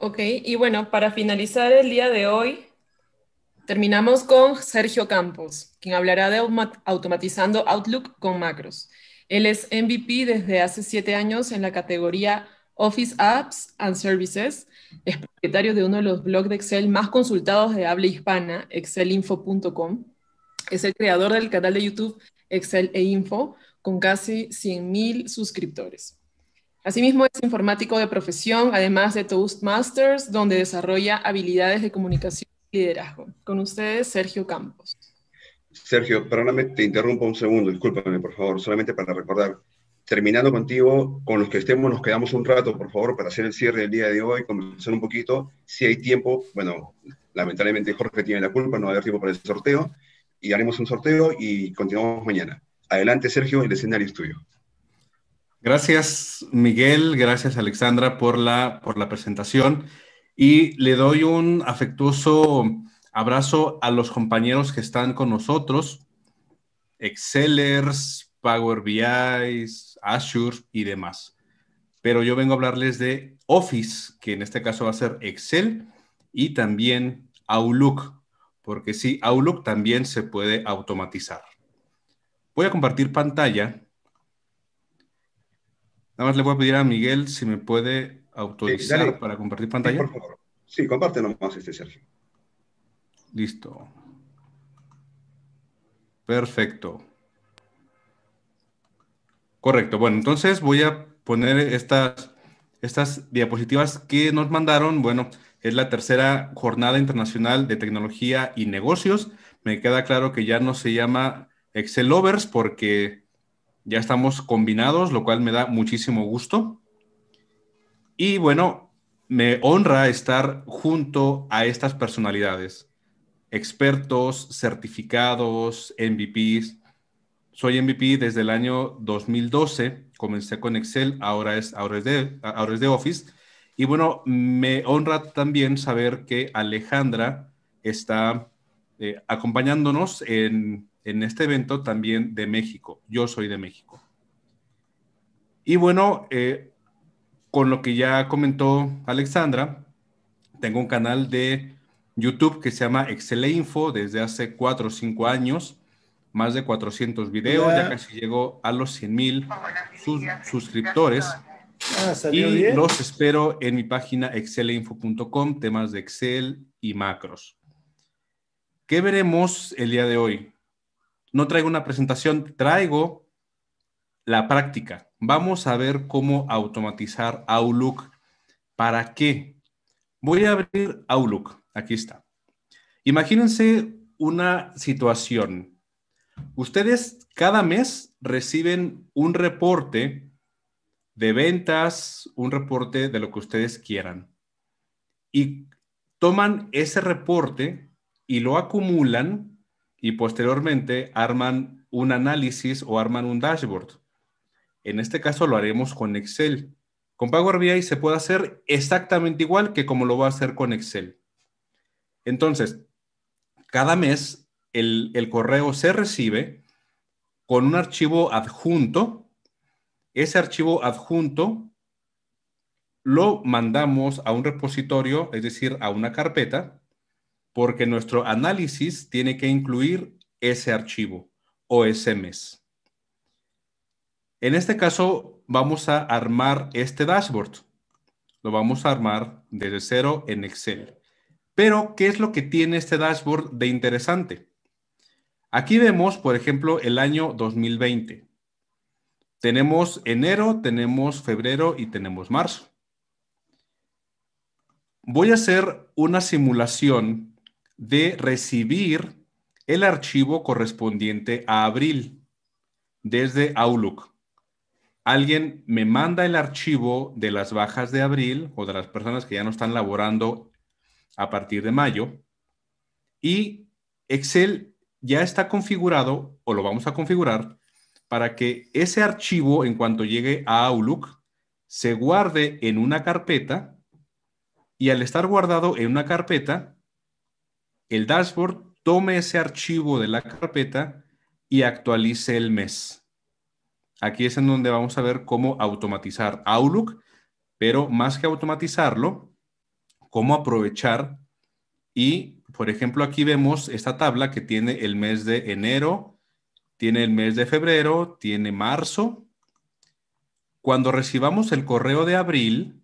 Ok, y bueno, para finalizar el día de hoy, terminamos con Sergio Campos, quien hablará de automatizando Outlook con macros. Él es MVP desde hace siete años en la categoría Office Apps and Services. Es propietario de uno de los blogs de Excel más consultados de habla hispana, excelinfo.com. Es el creador del canal de YouTube Excel e Info, con casi 100.000 suscriptores. Asimismo, es informático de profesión, además de Toastmasters, donde desarrolla habilidades de comunicación y liderazgo. Con ustedes, Sergio Campos. Sergio, perdóname, te interrumpo un segundo, discúlpame, por favor, solamente para recordar. Terminando contigo, con los que estemos, nos quedamos un rato, por favor, para hacer el cierre del día de hoy, conversar un poquito. Si hay tiempo, bueno, lamentablemente Jorge tiene la culpa, no va a haber tiempo para el sorteo, y haremos un sorteo y continuamos mañana. Adelante, Sergio, el escenario es tuyo. Gracias, Miguel. Gracias, Alexandra, por la, por la presentación. Y le doy un afectuoso abrazo a los compañeros que están con nosotros, Excelers, Power BI, Azure y demás. Pero yo vengo a hablarles de Office, que en este caso va a ser Excel, y también Outlook, porque sí, Outlook también se puede automatizar. Voy a compartir pantalla Nada más le voy a pedir a Miguel si me puede autorizar para compartir pantalla. Sí, por favor. Sí, nomás este, Sergio. Listo. Perfecto. Correcto. Bueno, entonces voy a poner estas, estas diapositivas que nos mandaron. Bueno, es la tercera jornada internacional de tecnología y negocios. Me queda claro que ya no se llama Excel Overs porque ya estamos combinados, lo cual me da muchísimo gusto. Y bueno, me honra estar junto a estas personalidades, expertos, certificados, MVPs. Soy MVP desde el año 2012, comencé con Excel, ahora es, ahora es, de, ahora de Office. Y bueno, me honra también saber que Alejandra está eh, acompañándonos en en este evento también de México. Yo soy de México. Y bueno, eh, con lo que ya comentó Alexandra, tengo un canal de YouTube que se llama Excel Info desde hace 4 o 5 años, más de 400 videos, ya casi llegó a los 100 mil suscriptores. Ah, y los espero en mi página excelinfo.com, temas de Excel y macros. ¿Qué veremos el día de hoy? no traigo una presentación, traigo la práctica. Vamos a ver cómo automatizar Outlook. ¿Para qué? Voy a abrir Outlook. Aquí está. Imagínense una situación. Ustedes cada mes reciben un reporte de ventas, un reporte de lo que ustedes quieran. Y toman ese reporte y lo acumulan y posteriormente arman un análisis o arman un dashboard. En este caso lo haremos con Excel. Con Power BI se puede hacer exactamente igual que como lo va a hacer con Excel. Entonces, cada mes el, el correo se recibe con un archivo adjunto. Ese archivo adjunto lo mandamos a un repositorio, es decir, a una carpeta, porque nuestro análisis tiene que incluir ese archivo OSMs. En este caso, vamos a armar este dashboard. Lo vamos a armar desde cero en Excel. Pero, ¿qué es lo que tiene este dashboard de interesante? Aquí vemos, por ejemplo, el año 2020. Tenemos enero, tenemos febrero y tenemos marzo. Voy a hacer una simulación de recibir el archivo correspondiente a abril desde Outlook. Alguien me manda el archivo de las bajas de abril o de las personas que ya no están laborando a partir de mayo y Excel ya está configurado o lo vamos a configurar para que ese archivo en cuanto llegue a Outlook se guarde en una carpeta y al estar guardado en una carpeta el dashboard tome ese archivo de la carpeta y actualice el mes. Aquí es en donde vamos a ver cómo automatizar Outlook, pero más que automatizarlo, cómo aprovechar y, por ejemplo, aquí vemos esta tabla que tiene el mes de enero, tiene el mes de febrero, tiene marzo. Cuando recibamos el correo de abril,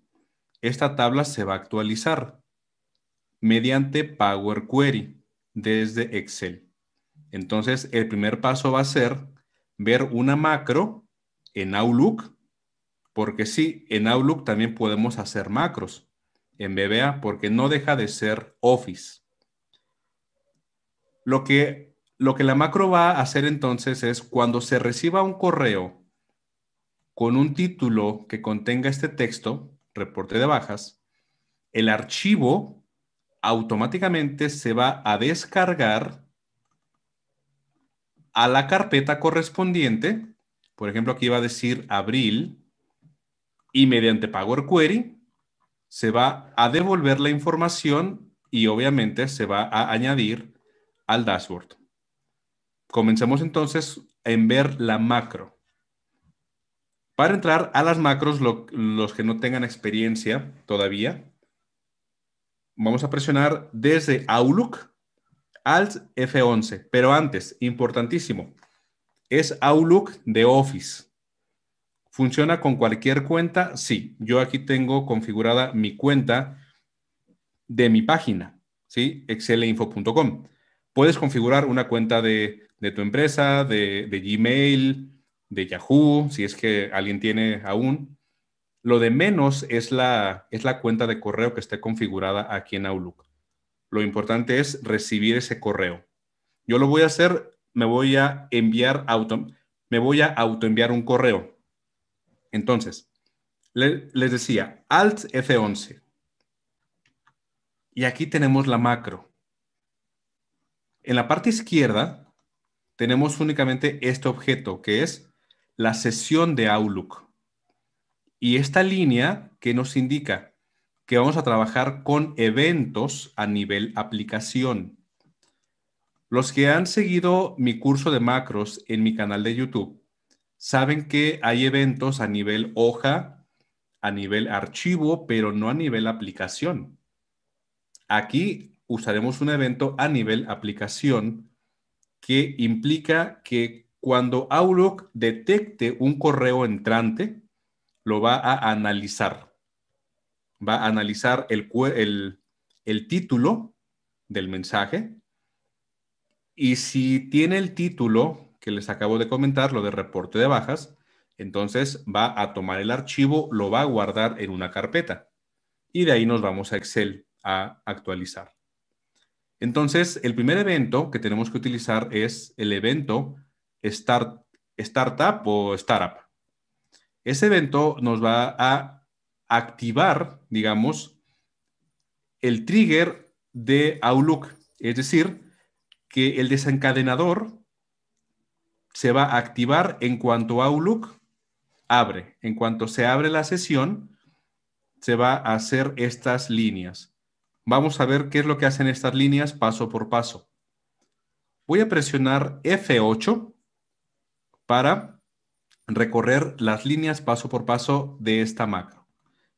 esta tabla se va a actualizar mediante Power Query desde Excel. Entonces, el primer paso va a ser ver una macro en Outlook, porque sí, en Outlook también podemos hacer macros en BBA, porque no deja de ser Office. Lo que, lo que la macro va a hacer entonces es cuando se reciba un correo con un título que contenga este texto, reporte de bajas, el archivo automáticamente se va a descargar a la carpeta correspondiente. Por ejemplo, aquí va a decir abril y mediante Power Query se va a devolver la información y obviamente se va a añadir al dashboard. Comencemos entonces en ver la macro. Para entrar a las macros, los que no tengan experiencia todavía, vamos a presionar desde Outlook Alt F11. Pero antes, importantísimo, es Outlook de Office. ¿Funciona con cualquier cuenta? Sí. Yo aquí tengo configurada mi cuenta de mi página, ¿sí? excelinfo.com. E Puedes configurar una cuenta de, tu empresa, de, de Gmail, de Yahoo, si es que alguien tiene aún, lo de menos es la, es la cuenta de correo que esté configurada aquí en Outlook. Lo importante es recibir ese correo. Yo lo voy a hacer, me voy a enviar auto, me voy a autoenviar un correo. Entonces, les decía, Alt F11. Y aquí tenemos la macro. En la parte izquierda tenemos únicamente este objeto que es la sesión de Outlook. Y esta línea que nos indica que vamos a trabajar con eventos a nivel aplicación. Los que han seguido mi curso de macros en mi canal de YouTube saben que hay eventos a nivel hoja, a nivel archivo, pero no a nivel aplicación. Aquí usaremos un evento a nivel aplicación que implica que cuando Outlook detecte un correo entrante, lo va a analizar. Va a analizar el, el, título del mensaje. Y si tiene el título que les acabo de comentar, lo de reporte de bajas, entonces va a tomar el archivo, lo va a guardar en una carpeta. Y de ahí nos vamos a Excel a actualizar. Entonces, el primer evento que tenemos que utilizar es el evento start, Startup o Startup. Ese evento nos va a activar, digamos, el trigger de Outlook, es decir, que el desencadenador se va a activar en cuanto Outlook abre. En cuanto se abre la sesión, se va a hacer estas líneas. Vamos a ver qué es lo que hacen estas líneas paso por paso. Voy a presionar F8 para recorrer las líneas paso por paso de esta macro.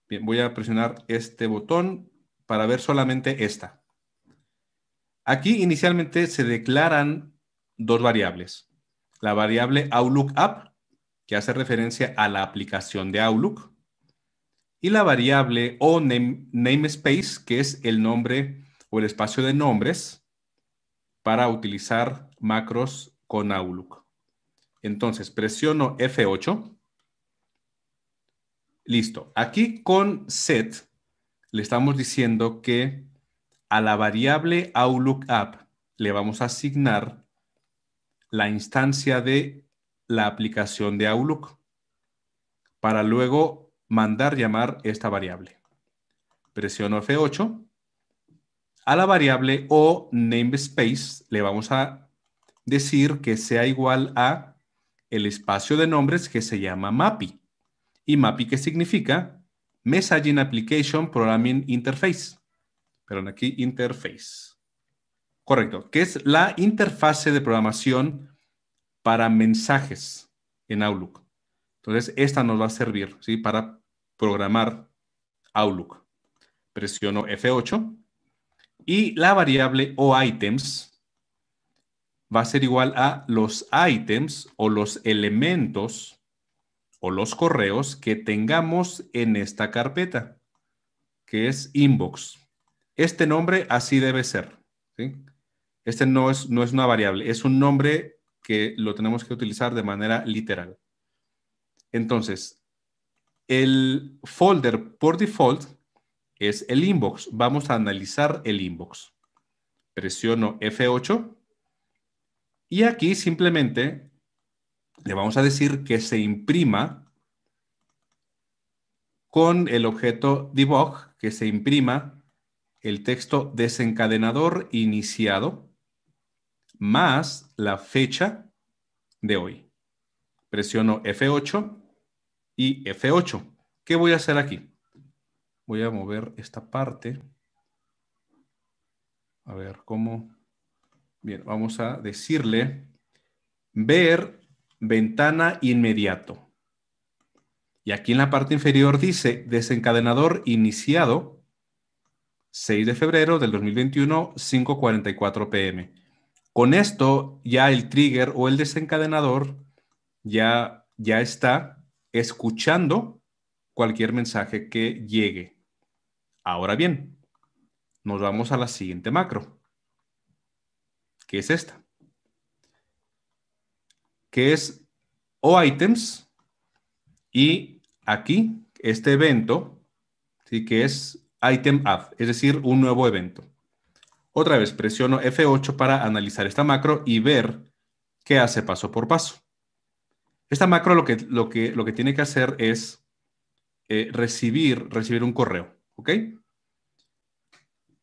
Bien, voy a presionar este botón para ver solamente esta. Aquí inicialmente se declaran dos variables. La variable Outlook que hace referencia a la aplicación de Outlook, y la variable o namespace, que es el nombre o el espacio de nombres para utilizar macros con Outlook. Entonces, presiono F8. Listo. Aquí con set le estamos diciendo que a la variable OutlookApp le vamos a asignar la instancia de la aplicación de Outlook para luego mandar llamar esta variable. Presiono F8. A la variable o namespace le vamos a decir que sea igual a el espacio de nombres que se llama MAPI. ¿Y MAPI qué significa? Messaging Application Programming Interface. Perdón, aquí interface. Correcto, que es la interfase de programación para mensajes en Outlook. Entonces, esta nos va a servir ¿sí? para programar Outlook. Presiono F8 y la variable o items va a ser igual a los items o los elementos o los correos que tengamos en esta carpeta, que es inbox. Este nombre así debe ser. Este no es, no es una variable, es un nombre que lo tenemos que utilizar de manera literal. Entonces, el folder por default es el inbox. Vamos a analizar el inbox. Presiono F8 y aquí simplemente le vamos a decir que se imprima con el objeto debug, que se imprima el texto desencadenador iniciado más la fecha de hoy. Presiono F8 y F8. ¿Qué voy a hacer aquí? Voy a mover esta parte. A ver, ¿cómo? Bien, vamos a decirle ver ventana inmediato. Y aquí en la parte inferior dice desencadenador iniciado 6 de febrero del 2021, 5.44 pm. Con esto ya el trigger o el desencadenador ya, ya está escuchando cualquier mensaje que llegue. Ahora bien, nos vamos a la siguiente macro que es esta, que es o items y aquí este evento, ¿sí? que es item up es decir, un nuevo evento. Otra vez presiono F8 para analizar esta macro y ver qué hace paso por paso. Esta macro lo que, lo que, lo que tiene que hacer es eh, recibir, recibir un correo, ¿ok?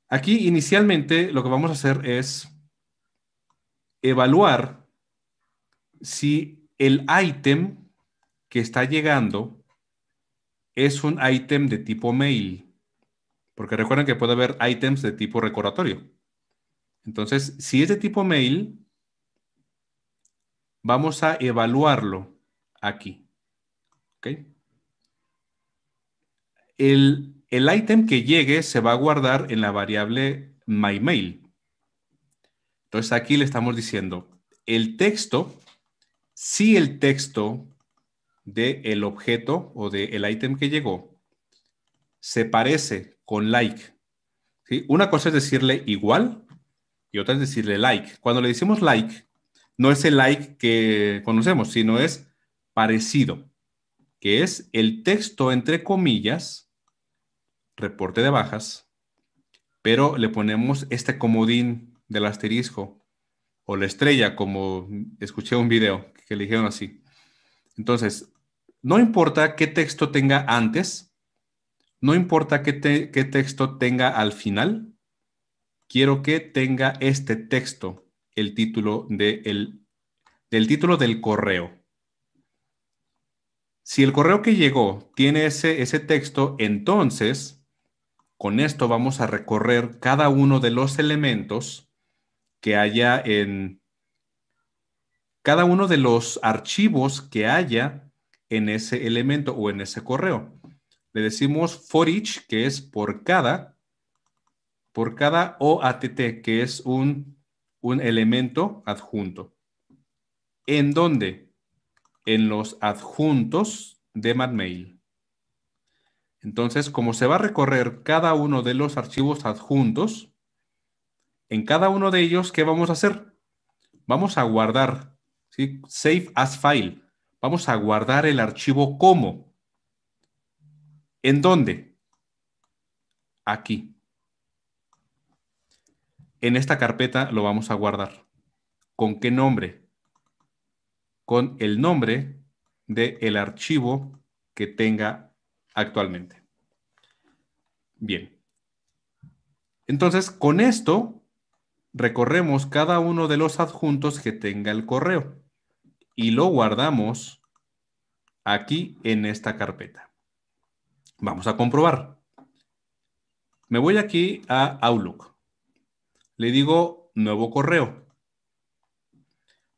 Aquí inicialmente lo que vamos a hacer es evaluar si el ítem que está llegando es un ítem de tipo mail. Porque recuerden que puede haber ítems de tipo recordatorio. Entonces, si es de tipo mail, vamos a evaluarlo aquí. ¿Ok? El, el ítem que llegue se va a guardar en la variable myMail. Entonces aquí le estamos diciendo, el texto, si el texto del el objeto o del ítem que llegó se parece con like. Una cosa es decirle igual y otra es decirle like. Cuando le decimos like, no es el like que conocemos, sino es parecido, que es el texto entre comillas, reporte de bajas, pero le ponemos este comodín del asterisco o la estrella, como escuché un video que le dijeron así. Entonces, no importa qué texto tenga antes, no importa qué, texto tenga al final, quiero que tenga este texto, el título de del título del correo. Si el correo que llegó tiene ese, ese texto, entonces con esto vamos a recorrer cada uno de los elementos que haya en cada uno de los archivos que haya en ese elemento o en ese correo. Le decimos for each, que es por cada, por cada OATT, que es un, un elemento adjunto. ¿En dónde? En los adjuntos de MadMail. Entonces, como se va a recorrer cada uno de los archivos adjuntos, en cada uno de ellos, ¿qué vamos a hacer? Vamos a guardar, ¿sí? Save as file. Vamos a guardar el archivo como. ¿En dónde? Aquí. En esta carpeta lo vamos a guardar. ¿Con qué nombre? Con el nombre del el archivo que tenga actualmente. Bien. Entonces, con esto recorremos cada uno de los adjuntos que tenga el correo y lo guardamos aquí en esta carpeta. Vamos a comprobar. Me voy aquí a Outlook. Le digo nuevo correo.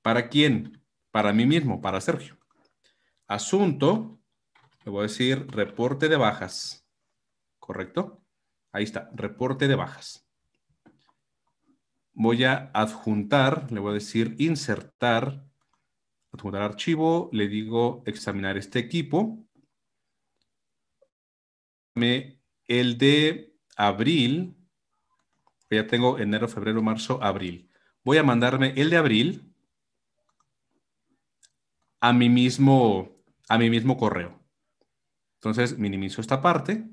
¿Para quién? Para mí mismo, para Sergio. Asunto, le voy a decir reporte de bajas. ¿Correcto? Ahí está, reporte de bajas voy a adjuntar, le voy a decir insertar, adjuntar archivo, le digo examinar este equipo. El de abril, ya tengo enero, febrero, marzo, abril. Voy a mandarme el de abril a mi mismo, a mi mismo correo. Entonces minimizo esta parte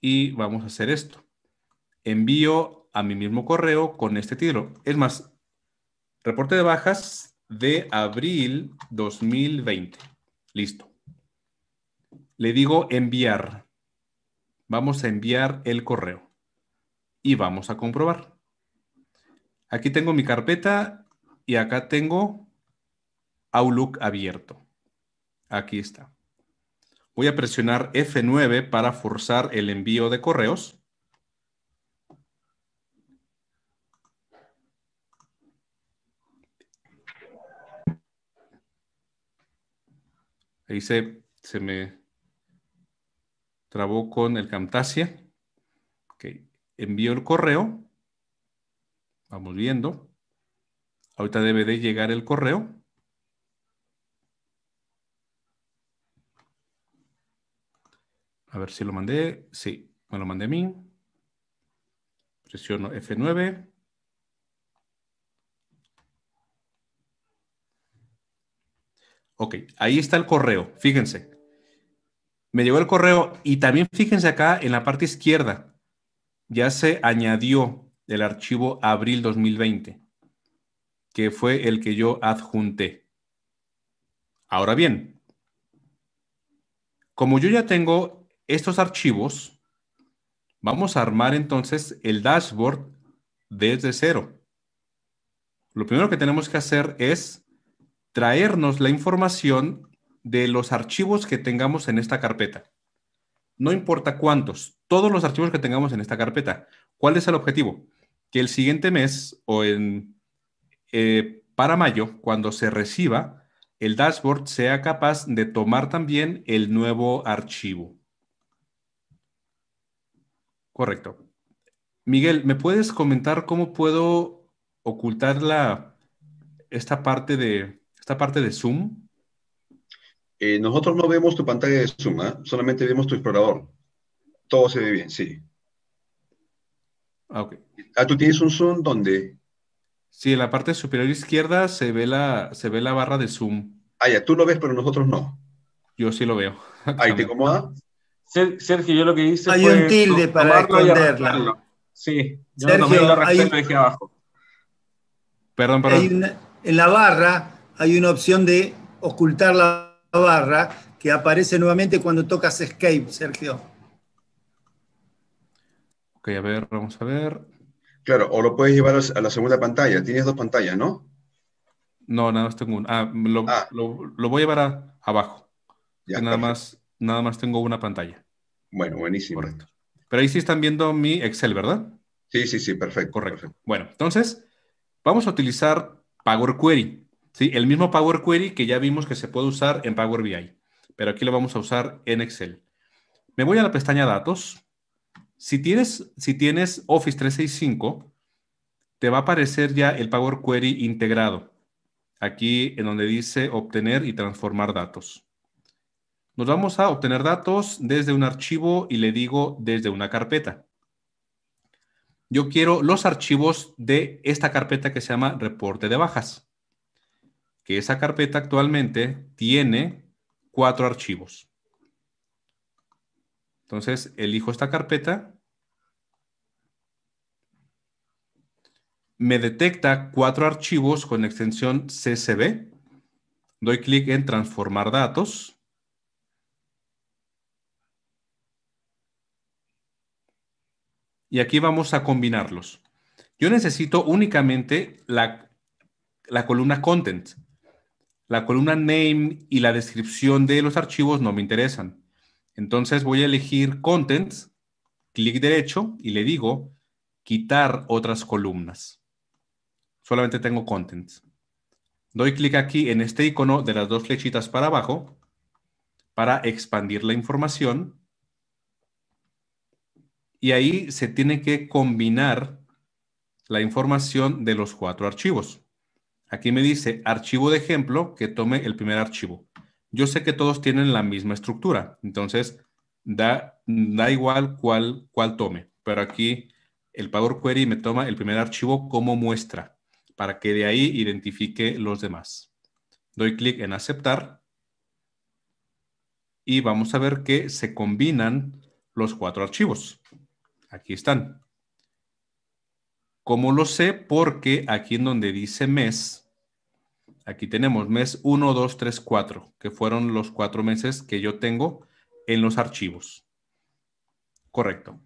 y vamos a hacer esto. Envío a mi mismo correo con este título. Es más, reporte de bajas de abril 2020. Listo. Le digo enviar. Vamos a enviar el correo y vamos a comprobar. Aquí tengo mi carpeta y acá tengo Outlook abierto. Aquí está. Voy a presionar F9 para forzar el envío de correos. Ahí se, me trabó con el Camtasia. Ok. Envío el correo. Vamos viendo. Ahorita debe de llegar el correo. A ver si lo mandé. Sí, me lo mandé a mí. Presiono F9. Ok, ahí está el correo, fíjense. Me llegó el correo y también fíjense acá en la parte izquierda, ya se añadió el archivo abril 2020, que fue el que yo adjunté. Ahora bien, como yo ya tengo estos archivos, vamos a armar entonces el dashboard desde cero. Lo primero que tenemos que hacer es traernos la información de los archivos que tengamos en esta carpeta. No importa cuántos, todos los archivos que tengamos en esta carpeta. ¿Cuál es el objetivo? Que el siguiente mes o en, eh, para mayo, cuando se reciba, el dashboard sea capaz de tomar también el nuevo archivo. Correcto. Miguel, ¿me puedes comentar cómo puedo ocultar la, esta parte de esta parte de Zoom? Eh, nosotros no vemos tu pantalla de Zoom, ¿ah? solamente vemos tu explorador. Todo se ve bien, sí. Ah, ah, tú tienes un Zoom donde. Sí, en la parte superior izquierda se ve la, se ve la barra de Zoom. Ah, ya, tú lo ves, pero nosotros no. Yo sí lo veo. Ahí te incomoda. Sergio, yo lo que hice hay un tilde para esconderla. Sí, yo Sergio, la abajo. Perdón, perdón. en la barra hay una opción de ocultar la barra que aparece nuevamente cuando tocas escape, Sergio. Ok, a ver, vamos a ver. Claro, o lo puedes llevar a la segunda pantalla. Tienes dos pantallas, ¿no? No, nada más tengo una. Ah, lo, ah. voy a llevar abajo. Ya, nada, más, nada más tengo una pantalla. Bueno, buenísimo. Correcto. Pero ahí sí están viendo mi Excel, ¿verdad? Sí, sí, sí, perfecto. Correcto. Bueno, entonces vamos a utilizar Power Query. Sí, el mismo Power Query que ya vimos que se puede usar en Power BI, pero aquí lo vamos a usar en Excel. Me voy a la pestaña Datos. Si tienes, si tienes Office 365, te va a aparecer ya el Power Query integrado, aquí en donde dice obtener y transformar datos. Nos vamos a obtener datos desde un archivo y le digo desde una carpeta. Yo quiero los archivos de esta carpeta que se llama reporte de bajas que esa carpeta actualmente tiene cuatro archivos. Entonces, elijo esta carpeta. Me detecta cuatro archivos con extensión CSV. Doy clic en transformar datos. Y aquí vamos a combinarlos. Yo necesito únicamente la, columna content la columna name y la descripción de los archivos no me interesan. Entonces voy a elegir contents, clic derecho y le digo quitar otras columnas. Solamente tengo contents. Doy clic aquí en este icono de las dos flechitas para abajo para expandir la información. Y ahí se tiene que combinar la información de los cuatro archivos. Aquí me dice archivo de ejemplo que tome el primer archivo. Yo sé que todos tienen la misma estructura, entonces da, da igual cuál, cuál tome, pero aquí el Power Query me toma el primer archivo como muestra para que de ahí identifique los demás. Doy clic en aceptar y vamos a ver que se combinan los cuatro archivos. Aquí están. ¿Cómo lo sé? Porque aquí en donde dice mes, aquí tenemos mes 1, 2, 3, 4, que fueron los cuatro meses que yo tengo en los archivos. Correcto.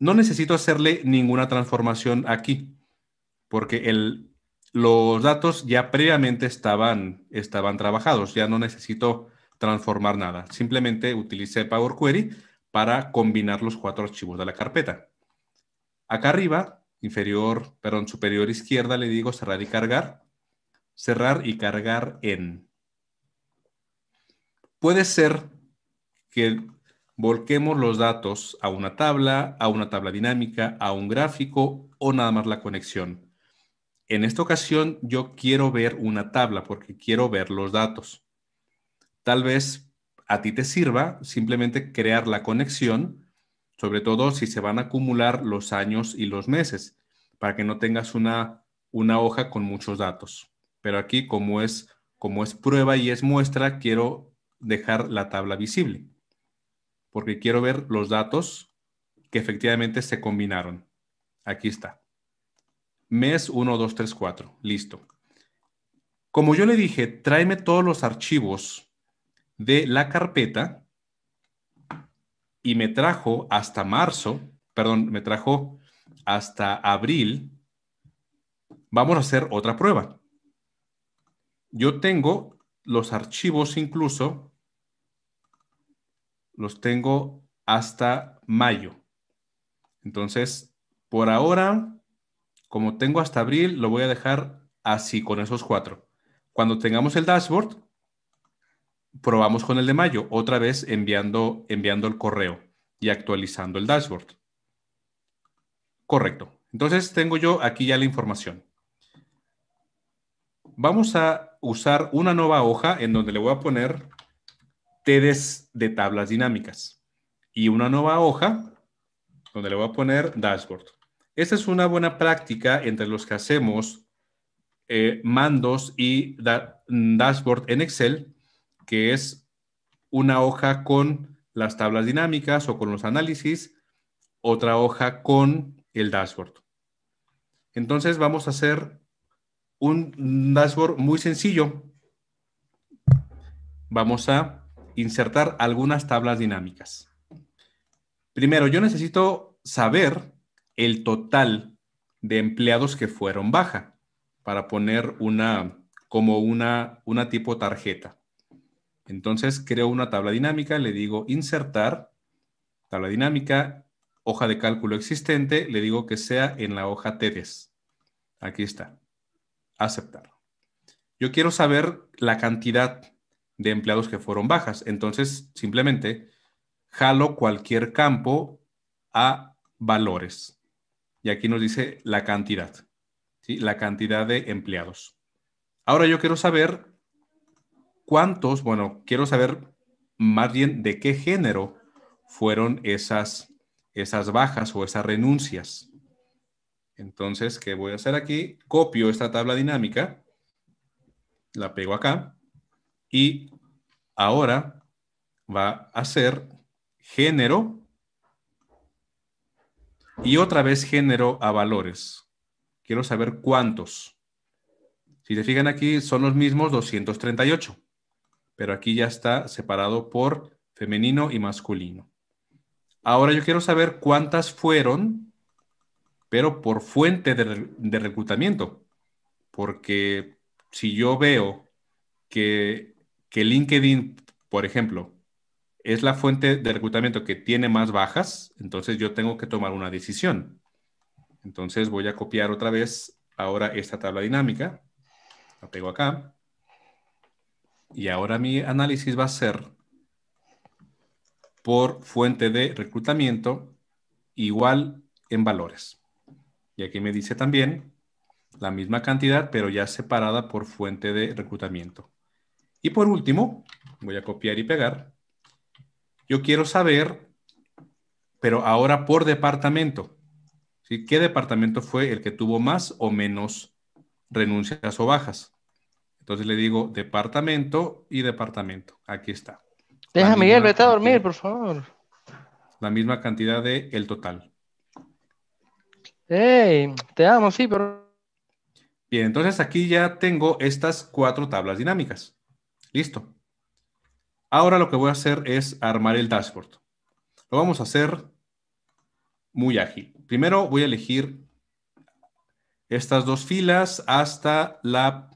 No necesito hacerle ninguna transformación aquí, porque el, los datos ya previamente estaban, estaban trabajados, ya no necesito transformar nada. Simplemente utilicé Power Query para combinar los cuatro archivos de la carpeta. Acá arriba inferior, perdón, superior izquierda le digo cerrar y cargar. Cerrar y cargar en. Puede ser que volquemos los datos a una tabla, a una tabla dinámica, a un gráfico o nada más la conexión. En esta ocasión yo quiero ver una tabla porque quiero ver los datos. Tal vez a ti te sirva simplemente crear la conexión sobre todo si se van a acumular los años y los meses, para que no tengas una, una hoja con muchos datos. Pero aquí, como es, como es prueba y es muestra, quiero dejar la tabla visible, porque quiero ver los datos que efectivamente se combinaron. Aquí está. Mes 1, 2, 3, 4. Listo. Como yo le dije, tráeme todos los archivos de la carpeta y me trajo hasta marzo, perdón, me trajo hasta abril, vamos a hacer otra prueba. Yo tengo los archivos incluso, los tengo hasta mayo. Entonces, por ahora, como tengo hasta abril, lo voy a dejar así con esos cuatro. Cuando tengamos el dashboard, probamos con el de mayo, otra vez enviando, enviando el correo y actualizando el dashboard. Correcto. Entonces tengo yo aquí ya la información. Vamos a usar una nueva hoja en donde le voy a poner TEDs de tablas dinámicas y una nueva hoja donde le voy a poner dashboard. Esta es una buena práctica entre los que hacemos eh, mandos y dashboard en Excel que es una hoja con las tablas dinámicas o con los análisis, otra hoja con el dashboard. Entonces vamos a hacer un dashboard muy sencillo. Vamos a insertar algunas tablas dinámicas. Primero, yo necesito saber el total de empleados que fueron baja para poner una como una, una tipo tarjeta. Entonces creo una tabla dinámica, le digo insertar, tabla dinámica, hoja de cálculo existente, le digo que sea en la hoja TEDES. Aquí está. Aceptar. Yo quiero saber la cantidad de empleados que fueron bajas. Entonces, simplemente jalo cualquier campo a valores. Y aquí nos dice la cantidad, la cantidad de empleados. Ahora yo quiero saber ¿Cuántos, bueno, quiero saber más bien de qué género fueron esas, esas bajas o esas renuncias? Entonces, ¿qué voy a hacer aquí? Copio esta tabla dinámica, la pego acá y ahora va a ser género y otra vez género a valores. Quiero saber cuántos. Si se fijan aquí, son los mismos 238 pero aquí ya está separado por femenino y masculino. Ahora yo quiero saber cuántas fueron, pero por fuente de, reclutamiento, porque si yo veo que, que LinkedIn, por ejemplo, es la fuente de reclutamiento que tiene más bajas, entonces yo tengo que tomar una decisión. Entonces voy a copiar otra vez ahora esta tabla dinámica, la pego acá, y ahora mi análisis va a ser por fuente de reclutamiento igual en valores. Y aquí me dice también la misma cantidad, pero ya separada por fuente de reclutamiento. Y por último, voy a copiar y pegar. Yo quiero saber, pero ahora por departamento. ¿Qué departamento fue el que tuvo más o menos renuncias o bajas? Entonces le digo departamento y departamento. Aquí está. Deja Miguel, vete a dormir, por favor. La misma cantidad de el total. ¡Ey! te amo, sí, pero. Bien, entonces aquí ya tengo estas cuatro tablas dinámicas. Listo. Ahora lo que voy a hacer es armar el dashboard. Lo vamos a hacer muy ágil. Primero voy a elegir estas dos filas hasta la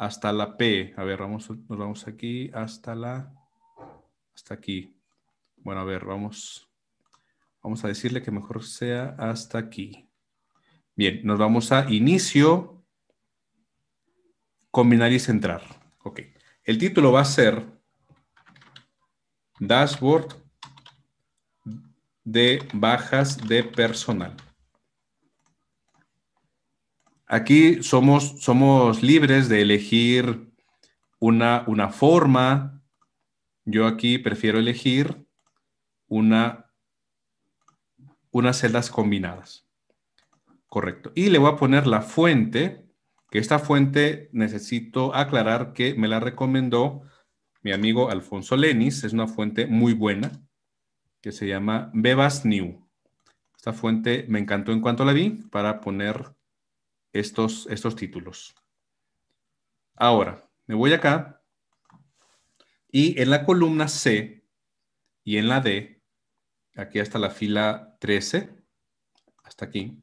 hasta la P. A ver, vamos, nos vamos aquí hasta la, hasta aquí. Bueno, a ver, vamos, vamos a decirle que mejor sea hasta aquí. Bien, nos vamos a inicio, combinar y centrar. Ok. El título va a ser Dashboard de bajas de personal. Aquí somos, somos libres de elegir una, una forma. Yo aquí prefiero elegir una, unas celdas combinadas. Correcto. Y le voy a poner la fuente, que esta fuente necesito aclarar que me la recomendó mi amigo Alfonso Lenis. Es una fuente muy buena que se llama Bebas New. Esta fuente me encantó en cuanto la vi para poner estos, estos títulos. Ahora, me voy acá y en la columna C y en la D, aquí hasta la fila 13, hasta aquí,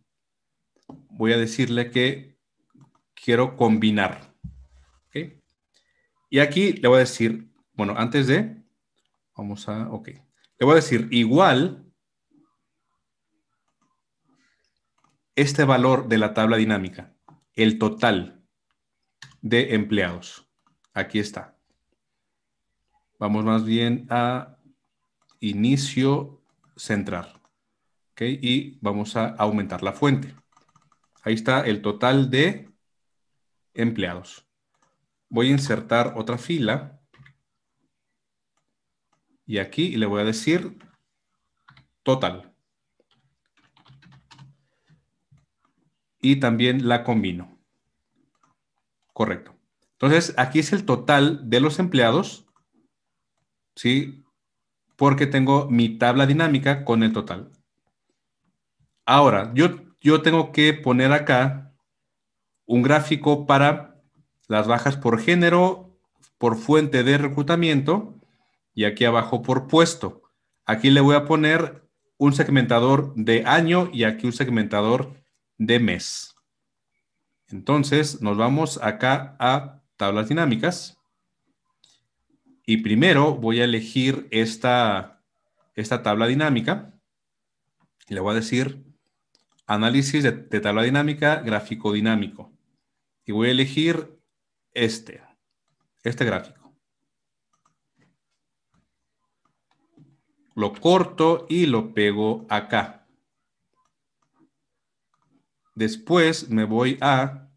voy a decirle que quiero combinar. Y aquí le voy a decir, bueno, antes de, vamos a, ok, le voy a decir igual este valor de la tabla dinámica, el total de empleados. Aquí está. Vamos más bien a inicio centrar. Y vamos a aumentar la fuente. Ahí está el total de empleados. Voy a insertar otra fila. Y aquí le voy a decir total. y también la combino. Correcto. Entonces, aquí es el total de los empleados, ¿sí? Porque tengo mi tabla dinámica con el total. Ahora, yo, yo tengo que poner acá un gráfico para las bajas por género, por fuente de reclutamiento y aquí abajo por puesto. Aquí le voy a poner un segmentador de año y aquí un segmentador de mes. Entonces, nos vamos acá a tablas dinámicas. Y primero voy a elegir esta, esta tabla dinámica. Y le voy a decir análisis de, de tabla dinámica, gráfico dinámico. Y voy a elegir este, este gráfico. Lo corto y lo pego acá. Después me voy a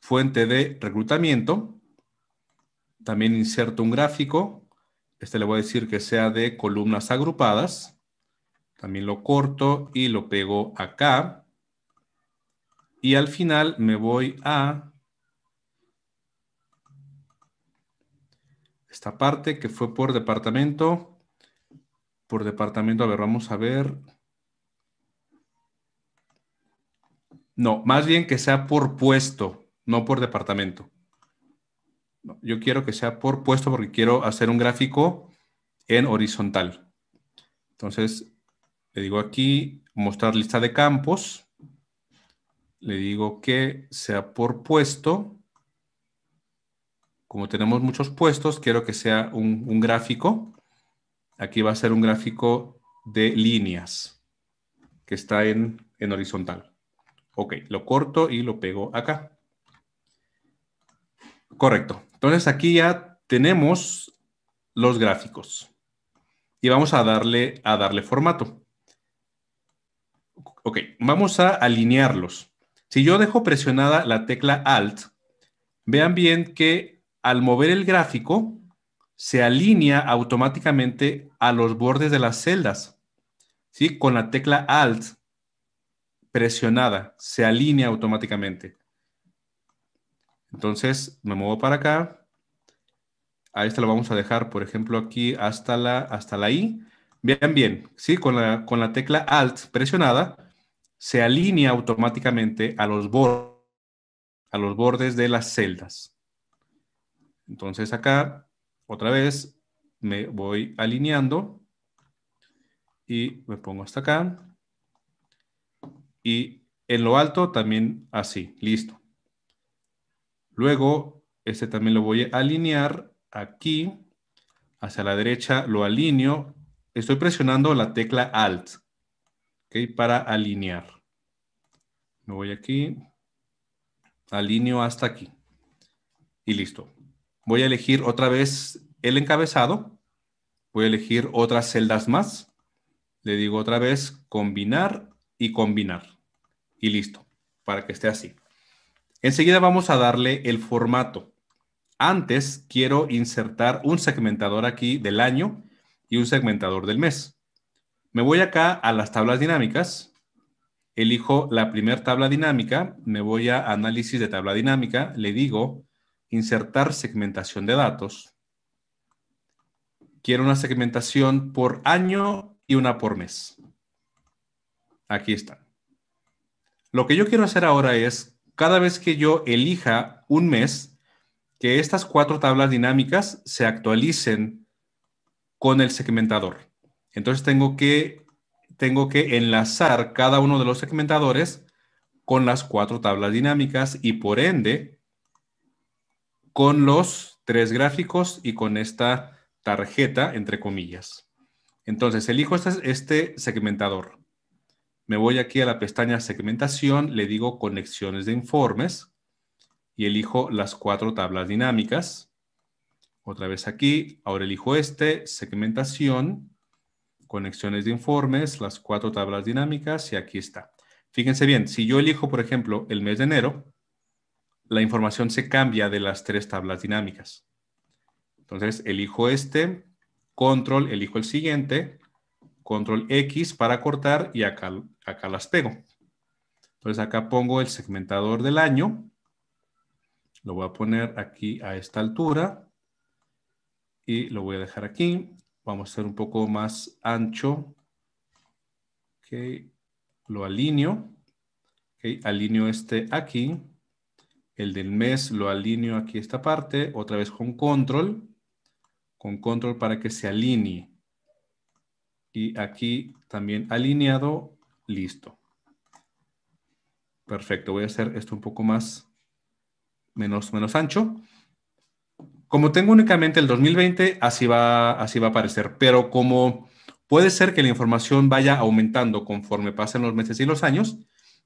fuente de reclutamiento. También inserto un gráfico. Este le voy a decir que sea de columnas agrupadas. También lo corto y lo pego acá. Y al final me voy a esta parte que fue por departamento. Por departamento, a ver, vamos a ver. No, más bien que sea por puesto, no por departamento. Yo quiero que sea por puesto porque quiero hacer un gráfico en horizontal. Entonces, le digo aquí, mostrar lista de campos. Le digo que sea por puesto. Como tenemos muchos puestos, quiero que sea un, gráfico. Aquí va a ser un gráfico de líneas que está en horizontal. Ok, lo corto y lo pego acá. Correcto. Entonces aquí ya tenemos los gráficos y vamos a darle, a darle formato. Ok, vamos a alinearlos. Si yo dejo presionada la tecla Alt, vean bien que al mover el gráfico se alinea automáticamente a los bordes de las celdas. ¿sí? Con la tecla Alt presionada, se alinea automáticamente. Entonces me muevo para acá. A esta lo vamos a dejar, por ejemplo, aquí hasta la, hasta la I. bien bien, ¿sí? con, la, tecla Alt presionada, se alinea automáticamente a los, a los bordes de las celdas. Entonces acá, otra vez, me voy alineando y me pongo hasta acá y en lo alto también así, listo. Luego, este también lo voy a alinear aquí, hacia la derecha lo alineo. Estoy presionando la tecla Alt, ¿ok? Para alinear. Me voy aquí, alineo hasta aquí y listo. Voy a elegir otra vez el encabezado. Voy a elegir otras celdas más. Le digo otra vez combinar y combinar y listo, para que esté así. Enseguida vamos a darle el formato. Antes quiero insertar un segmentador aquí del año y un segmentador del mes. Me voy acá a las tablas dinámicas, elijo la primera tabla dinámica, me voy a análisis de tabla dinámica, le digo insertar segmentación de datos. Quiero una segmentación por año y una por mes. Aquí está. Lo que yo quiero hacer ahora es, cada vez que yo elija un mes, que estas cuatro tablas dinámicas se actualicen con el segmentador. Entonces tengo que, tengo que enlazar cada uno de los segmentadores con las cuatro tablas dinámicas y por ende con los tres gráficos y con esta tarjeta, entre comillas. Entonces, elijo este, este segmentador me voy aquí a la pestaña segmentación, le digo conexiones de informes y elijo las cuatro tablas dinámicas. Otra vez aquí, ahora elijo este, segmentación, conexiones de informes, las cuatro tablas dinámicas y aquí está. Fíjense bien, si yo elijo, por ejemplo, el mes de enero, la información se cambia de las tres tablas dinámicas. Entonces, elijo este, control, elijo el siguiente, control X para cortar y acá, acá las pego. Entonces acá pongo el segmentador del año. Lo voy a poner aquí a esta altura. Y lo voy a dejar aquí. Vamos a hacer un poco más ancho. Lo alineo. Okay. Alineo este aquí. El del mes lo alineo aquí esta parte. Otra vez con control. Con control para que se alinee. Y aquí también alineado, listo. Perfecto, voy a hacer esto un poco más, menos, menos ancho. Como tengo únicamente el 2020, así va, así va a aparecer, pero como puede ser que la información vaya aumentando conforme pasen los meses y los años,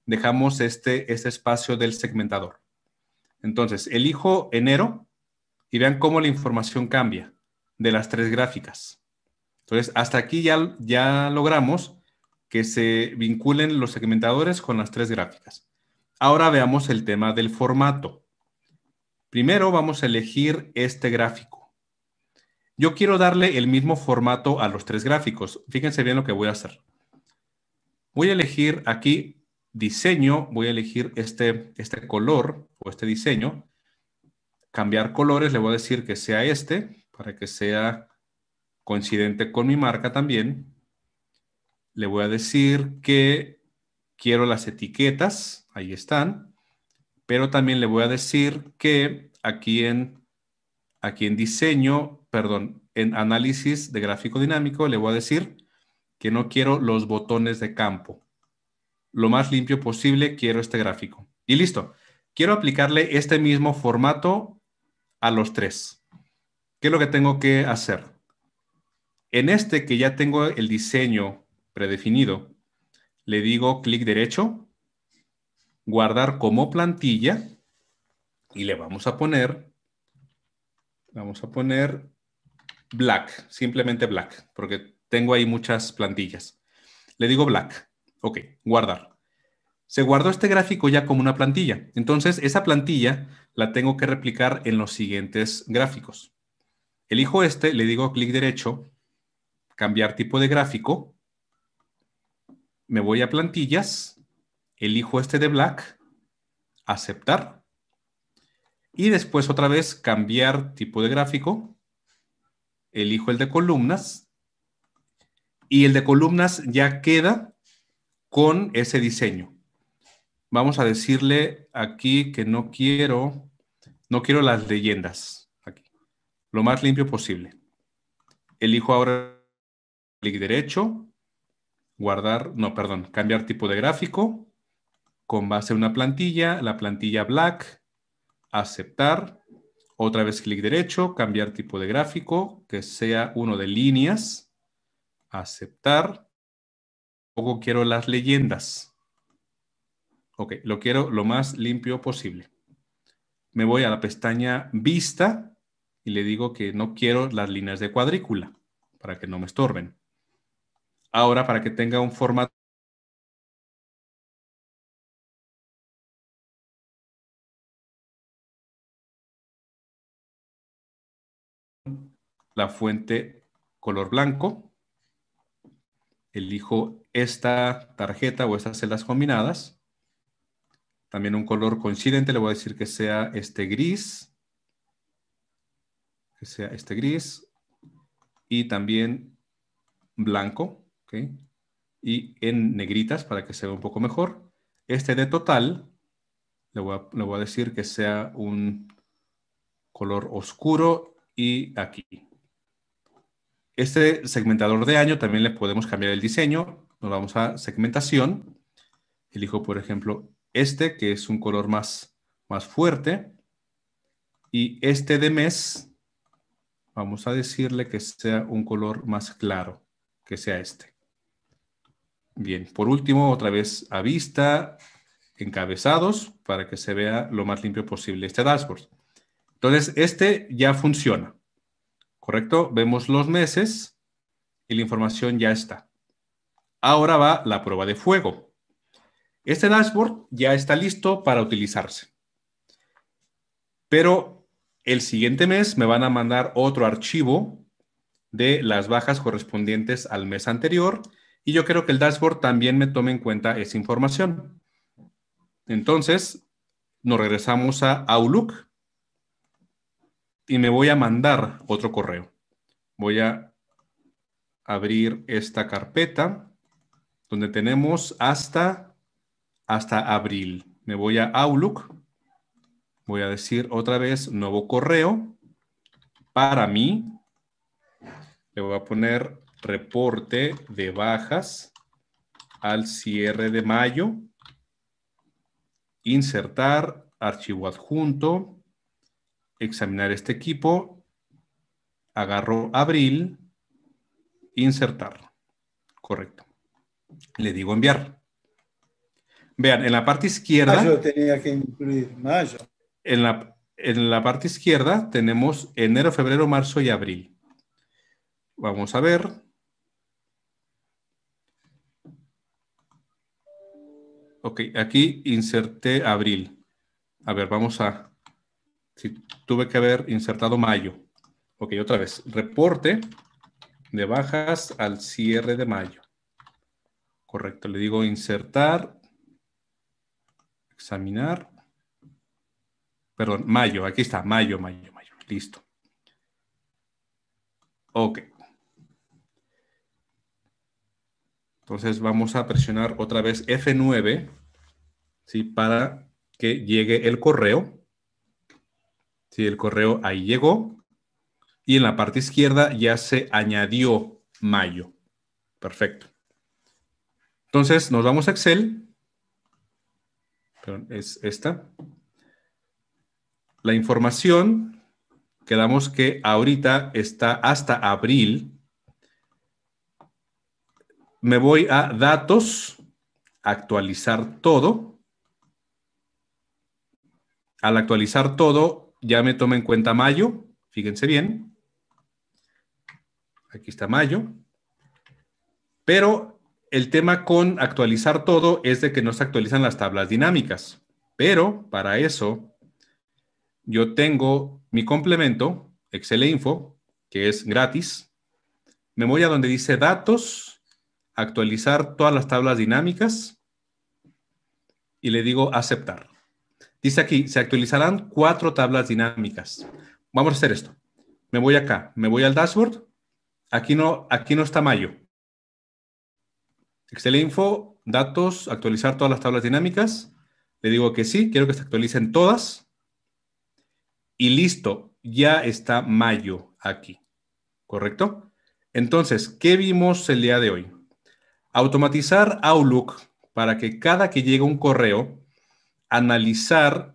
dejamos este, este espacio del segmentador. Entonces, elijo enero y vean cómo la información cambia de las tres gráficas. Entonces, hasta aquí ya, ya logramos que se vinculen los segmentadores con las tres gráficas. Ahora veamos el tema del formato. Primero vamos a elegir este gráfico. Yo quiero darle el mismo formato a los tres gráficos. Fíjense bien lo que voy a hacer. Voy a elegir aquí diseño, voy a elegir este, este color o este diseño. Cambiar colores, le voy a decir que sea este para que sea coincidente con mi marca también, le voy a decir que quiero las etiquetas, ahí están, pero también le voy a decir que aquí en, aquí en diseño, perdón, en análisis de gráfico dinámico, le voy a decir que no quiero los botones de campo. Lo más limpio posible quiero este gráfico. Y listo. Quiero aplicarle este mismo formato a los tres. ¿Qué es lo que tengo que hacer? En este que ya tengo el diseño predefinido, le digo clic derecho, guardar como plantilla y le vamos a poner, vamos a poner black, simplemente black, porque tengo ahí muchas plantillas. Le digo black, ok, guardar. Se guardó este gráfico ya como una plantilla. Entonces, esa plantilla la tengo que replicar en los siguientes gráficos. Elijo este, le digo clic derecho, cambiar tipo de gráfico, me voy a plantillas, elijo este de black, aceptar, y después otra vez cambiar tipo de gráfico, elijo el de columnas, y el de columnas ya queda con ese diseño. Vamos a decirle aquí que no quiero, no quiero las leyendas, aquí, lo más limpio posible. Elijo ahora clic derecho, guardar, no, perdón, cambiar tipo de gráfico, con base a una plantilla, la plantilla black, aceptar, otra vez clic derecho, cambiar tipo de gráfico, que sea uno de líneas, aceptar, luego quiero las leyendas. Ok, lo quiero lo más limpio posible. Me voy a la pestaña vista y le digo que no quiero las líneas de cuadrícula para que no me estorben ahora para que tenga un formato la fuente color blanco, elijo esta tarjeta o estas celdas combinadas, también un color coincidente, le voy a decir que sea este gris, que sea este gris, y también blanco. Y en negritas para que se vea un poco mejor. Este de total, le voy a, voy a decir que sea un color oscuro y aquí. Este segmentador de año también le podemos cambiar el diseño. Nos vamos a segmentación. Elijo, por ejemplo, este, que es un color más, más fuerte. Y este de mes, vamos a decirle que sea un color más claro, que sea este. Bien, por último, otra vez a vista, encabezados, para que se vea lo más limpio posible este dashboard. Entonces, este ya funciona, ¿correcto? Vemos los meses y la información ya está. Ahora va la prueba de fuego. Este dashboard ya está listo para utilizarse. Pero el siguiente mes me van a mandar otro archivo de las bajas correspondientes al mes anterior y yo creo que el dashboard también me tome en cuenta esa información. Entonces, nos regresamos a Outlook y me voy a mandar otro correo. Voy a abrir esta carpeta donde tenemos hasta, hasta abril. Me voy a Outlook. Voy a decir otra vez nuevo correo para mí. Le voy a poner reporte de bajas al cierre de mayo, insertar archivo adjunto, examinar este equipo, agarro abril, insertar. Correcto. Le digo enviar. Vean, en la parte izquierda... Ah, tenía que incluir mayo. En la, en la parte izquierda tenemos enero, febrero, marzo y abril. Vamos a ver. Ok, aquí inserté abril. A ver, vamos a... Si tuve que haber insertado mayo. Ok, otra vez. Reporte de bajas al cierre de mayo. Correcto, le digo insertar, examinar. Perdón, mayo, aquí está, mayo, mayo, mayo. Listo. Ok. Entonces vamos a presionar otra vez F9 ¿sí? para que llegue el correo. El correo ahí llegó. Y en la parte izquierda ya se añadió mayo. Perfecto. Entonces nos vamos a Excel. Perdón, es esta. La información, quedamos que ahorita está hasta abril me voy a datos, actualizar todo. Al actualizar todo, ya me toma en cuenta mayo, fíjense bien. Aquí está mayo. Pero el tema con actualizar todo es de que no se actualizan las tablas dinámicas. Pero para eso, yo tengo mi complemento, Excel e Info, que es gratis. Me voy a donde dice datos, actualizar todas las tablas dinámicas y le digo aceptar. Dice aquí, se actualizarán cuatro tablas dinámicas. Vamos a hacer esto. Me voy acá, me voy al dashboard. Aquí no, aquí no está mayo. Excel Info, datos, actualizar todas las tablas dinámicas. Le digo que sí, quiero que se actualicen todas. Y listo, ya está mayo aquí. ¿Correcto? Entonces, ¿qué vimos el día de hoy? Automatizar Outlook para que cada que llegue un correo, analizar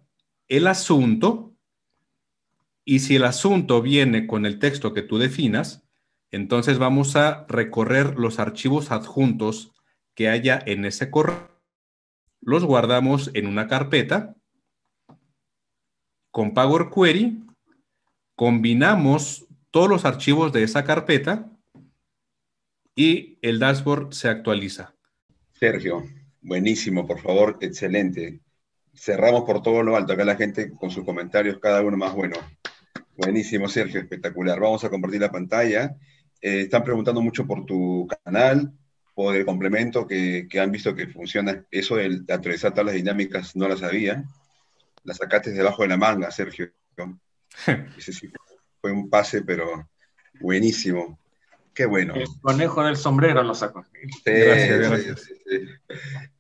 el asunto y si el asunto viene con el texto que tú definas, entonces vamos a recorrer los archivos adjuntos que haya en ese correo. Los guardamos en una carpeta con Power Query, combinamos todos los archivos de esa carpeta y el dashboard se actualiza. Sergio, buenísimo, por favor, excelente. Cerramos por todo lo alto, acá la gente con sus comentarios, cada uno más bueno. Buenísimo, Sergio, espectacular. Vamos a compartir la pantalla. Eh, están preguntando mucho por tu canal, por el complemento que, han visto que funciona. Eso de atravesar las dinámicas no las sabía. La sacaste debajo de la manga, Sergio. Ese sí fue un pase, pero buenísimo bueno. El conejo del sombrero lo sacó. Sí, gracias,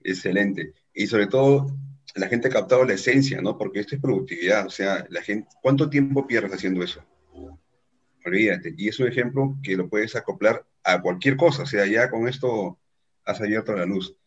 Excelente. Y sobre todo, la gente ha captado la esencia, ¿no? Porque esto es productividad. O sea, la gente, ¿cuánto tiempo pierdes haciendo eso? Olvídate. Y es un ejemplo que lo puedes acoplar a cualquier cosa. O sea, ya con esto has abierto la luz.